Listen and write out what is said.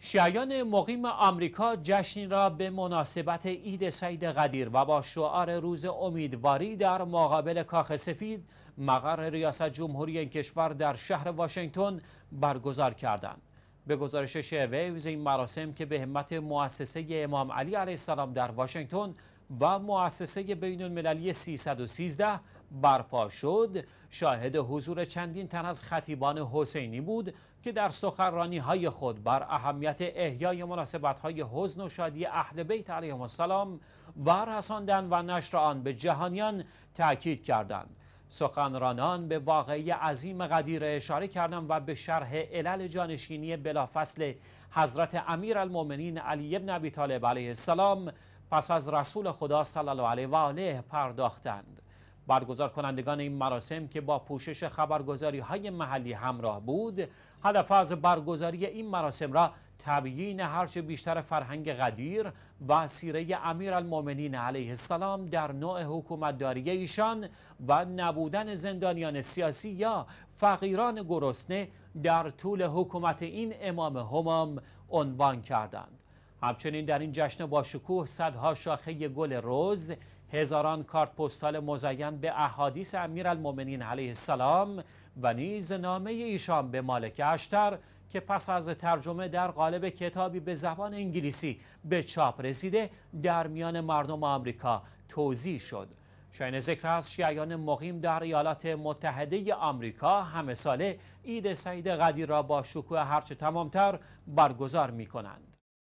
شیعیان مقیم آمریکا جشنی را به مناسبت عید سعید قدیر و با شعار روز امیدواری در مقابل کاخ سفید مقر ریاست جمهوری این کشور در شهر واشنگتن برگزار کردند. به گزارش شعویوز این مراسم که به همت مؤسسه امام علی علیه السلام در واشنگتن و مؤسسه بین المللی 313 برپا شد شاهد حضور چندین تن از خطیبان حسینی بود که در سخرانی های خود بر اهمیت احیای مناسبت های حزن و شادی اهل بیت علیهم السلام و رساندن و نشر آن به جهانیان تاکید کردند سخنرانان به واقعی عظیم قدیره اشاره کردند و به شرح علل جانشینی بلافصل حضرت امیر المومنین علی ابن ابی طالب علیه السلام پس از رسول خدا صلی الله علیه و آله پرداختند برگزار کنندگان این مراسم که با پوشش خبرگزاری های محلی همراه بود هدف از برگزاری این مراسم را تبیین هرچه بیشتر فرهنگ قدیر و سیره امیر المومنین علیه السلام در نوع حکومتداری ایشان و نبودن زندانیان سیاسی یا فقیران گرسنه در طول حکومت این امام همام عنوان کردند همچنین در این جشن با شکوه صدها شاخه گل روز هزاران کارت پستال مزین به احادیث امیرالمؤمنین علیه السلام و نیز نامه ایشان به مالک اشتر که پس از ترجمه در قالب کتابی به زبان انگلیسی به چاپ رسیده در میان مردم آمریکا توضیح شد شاین ذکر است شیعیان مقیم در ایالات متحده آمریکا همه ساله عید سعید قدیر را با شکوه هرچه تمامتر برگزار می کنند.